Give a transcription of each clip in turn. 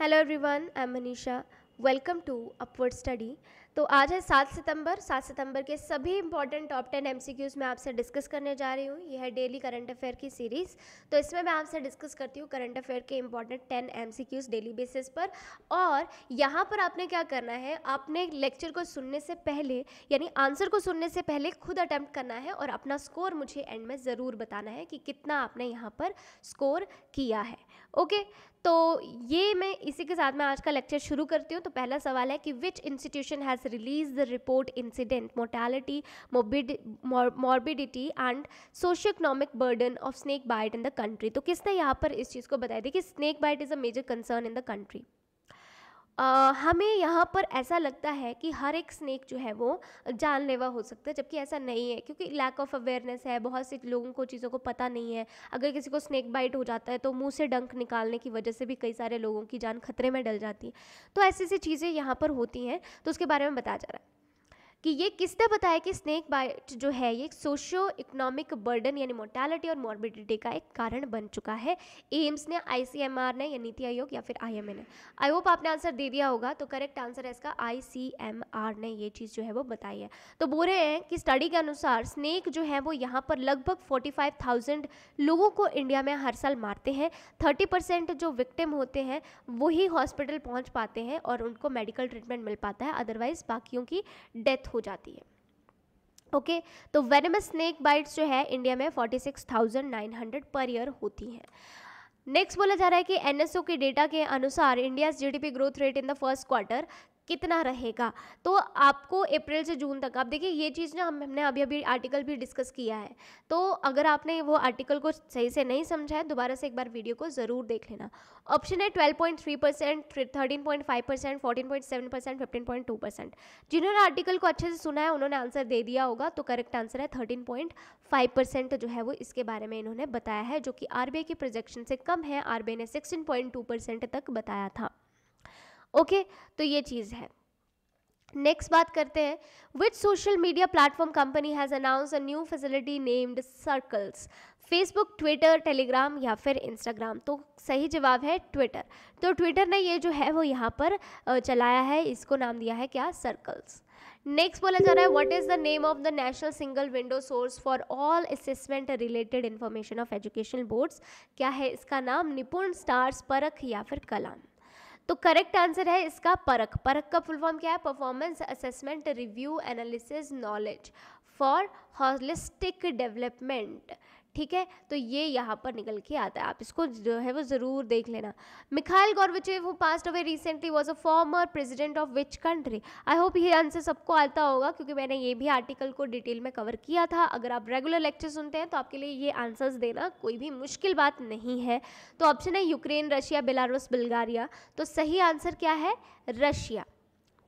Hello everyone, I'm Manisha. Welcome to Upward Study. तो आज है सात सितंबर सात सितंबर के सभी इंपॉर्टेंट टॉप टेन एम मैं आपसे डिस्कस करने जा रही हूँ यह है डेली करंट अफेयर की सीरीज़ तो इसमें मैं आपसे डिस्कस करती हूँ करंट अफेयर के important ten M daily basis पर और यहाँ पर आपने क्या करना है आपने लेक्चर को सुनने से पहले यानी आंसर को सुनने से पहले खुद अटैम्प्ट करना है और अपना स्कोर मुझे एंड में ज़रूर बताना है कि कितना आपने यहाँ पर स्कोर किया है ओके तो ये मैं इसी के साथ मैं आज का लेक्चर शुरू करती हूँ तो पहला सवाल है कि which institution has has released the report incident mortality, morbid, mor, morbidity and socioeconomic burden of snake bite in the country. to kisne यहाँ par is cheez ko bataya the ki snake bite is a major concern in the country. आ, हमें यहाँ पर ऐसा लगता है कि हर एक स्नेक जो है वो जानलेवा हो सकता है जबकि ऐसा नहीं है क्योंकि लैक ऑफ अवेयरनेस है बहुत से लोगों को चीज़ों को पता नहीं है अगर किसी को स्नेक बाइट हो जाता है तो मुंह से डंक निकालने की वजह से भी कई सारे लोगों की जान खतरे में डल जाती है तो ऐसी ऐसी चीज़ें यहाँ पर होती हैं तो उसके बारे में बताया जा रहा है कि ये किसने बताया कि स्नेक बाइट जो है ये सोशियो इकोनॉमिक बर्डन यानी मोर्टैलिटी और मॉर्बिडिटी का एक कारण बन चुका है एम्स ने आई ने या नीति आयोग या फिर आई ने आई होप आपने आंसर दे दिया होगा तो करेक्ट आंसर है इसका आई ने ये चीज़ जो है वो बताई है तो बोल रहे हैं कि स्टडी के अनुसार स्नेक जो है वो यहाँ पर लगभग फोर्टी लोगों को इंडिया में हर साल मारते हैं थर्टी जो विक्टिम होते हैं वही हॉस्पिटल पहुँच पाते हैं और उनको मेडिकल ट्रीटमेंट मिल पाता है अदरवाइज़ बाकियों की डेथ हो जाती है ओके okay, तो वेनमस स्नेक बाइट्स जो है इंडिया में 46,900 पर ईयर होती हैं नेक्स्ट बोला जा रहा है कि एनएसओ के डेटा के अनुसार India's GDP growth rate in the first quarter कितना रहेगा तो आपको अप्रैल से जून तक आप देखिए ये चीज़ ना हमने अभी अभी आर्टिकल भी डिस्कस किया है तो अगर आपने वो आर्टिकल को सही से नहीं समझा है दोबारा से एक बार वीडियो को ज़रूर देख लेना ऑप्शन है twelve point three percent thirteen point five percent fourteen point seven percent fifteen point two percent जिन्होंने आर्टिकल को अच्छे से सुना है उन्होंने आंसर दे दिया होगा तो करेक्ट आंसर है थर्टीन पॉइंट फाइव परसेंट जो है वो इसके बारे में इन्होंने बताया है जो कि आई के प्रोजेक्शन से कम है आई ने सिक्सटीन पॉइंट टू परसेंट तक बताया था ओके तो ये चीज़ है नेक्स्ट बात करते हैं which social media platform company has announce a new facility named circles Facebook Twitter Telegram या फिर इंस्टाग्राम तो सही जवाब है ट्विटर तो ट्विटर ने ये जो है वो यहाँ पर चलाया है इसको नाम दिया है क्या सर्कल्स नेक्स्ट बोला जा रहा है what is the name of the national single window source for all assessment related information of educational boards क्या है इसका नाम निपुण स्टार्स परख या फिर कलाम तो करेक्ट आंसर है इसका परख परख का फुल फॉर्म क्या है performance assessment review analysis knowledge for holistic development ठीक है तो ये यहाँ पर निकल के आता है आप इसको जो है वो ज़रूर देख लेना मिखाइल गौरविचेव वो passed away recently was a former president of which country I hope ये आंसर सबको आता होगा क्योंकि मैंने ये भी आर्टिकल को डिटेल में कवर किया था अगर आप रेगुलर लेक्चर सुनते हैं तो आपके लिए ये आंसर्स देना कोई भी मुश्किल बात नहीं है तो ऑप्शन है यूक्रेन रशिया बेलारूस बल्गारिया तो सही आंसर क्या है रशिया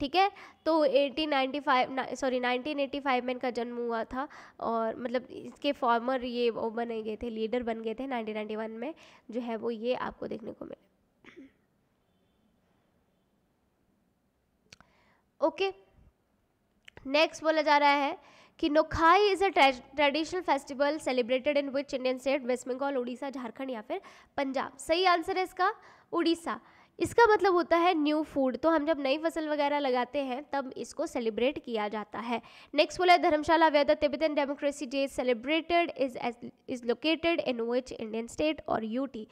ठीक है तो 1895 सॉरी 1985 में इनका जन्म हुआ था और मतलब इसके फॉर्मर ये वो बने गए थे लीडर बन गए थे 1991 में जो है वो ये आपको देखने को मिले ओके नेक्स्ट बोला जा रहा है कि Nuakhai is a traditional festival celebrated in which Indian state West Bengal Orissa Jharkhand या फिर पंजाब सही आंसर है इसका उड़ीसा इसका मतलब होता है न्यू फूड तो हम जब नई फसल वगैरह लगाते हैं तब इसको सेलिब्रेट किया जाता है नेक्स्ट बोला Dharamshala whether Tibetan democracy day celebrated is as is located in which Indian state और यूटी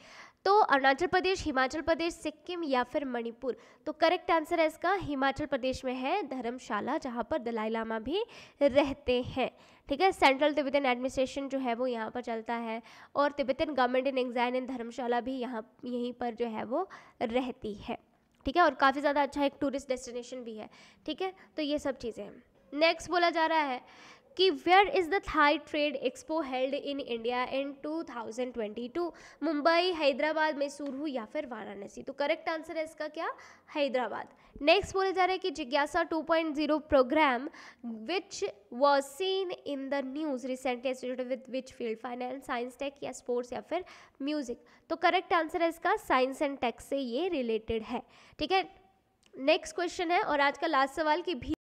तो अरुणाचल प्रदेश हिमाचल प्रदेश सिक्किम या फिर मणिपुर तो करेक्ट आंसर है इसका हिमाचल प्रदेश में है धर्मशाला जहाँ पर दलाई लामा भी रहते हैं ठीक है सेंट्रल तिब्बतन एडमिनिस्ट्रेशन जो है वो यहाँ पर चलता है और Tibetan government in exile in Dharamshala भी यहाँ यहीं पर जो है वो रहती है ठीक है और काफ़ी ज़्यादा अच्छा एक टूरिस्ट डेस्टिनेशन भी है ठीक है तो ये सब चीज़ें हैं नेक्स्ट बोला जा रहा है कि where is the Thai trade expo held in India in 2022 Mumbai Hyderabad Mysuru या फिर वाराणसी तो करेक्ट आंसर है इसका क्या हैदराबाद नेक्स्ट बोले जा रहे हैं कि जिज्ञासा 2.0 program which was seen in the news recently associated with which field finance science tech या स्पोर्ट्स या फिर म्यूज़िक तो करेक्ट आंसर है इसका साइंस एंड टेक से ये रिलेटेड है ठीक है नेक्स्ट क्वेश्चन है और आज का लास्ट सवाल कि भी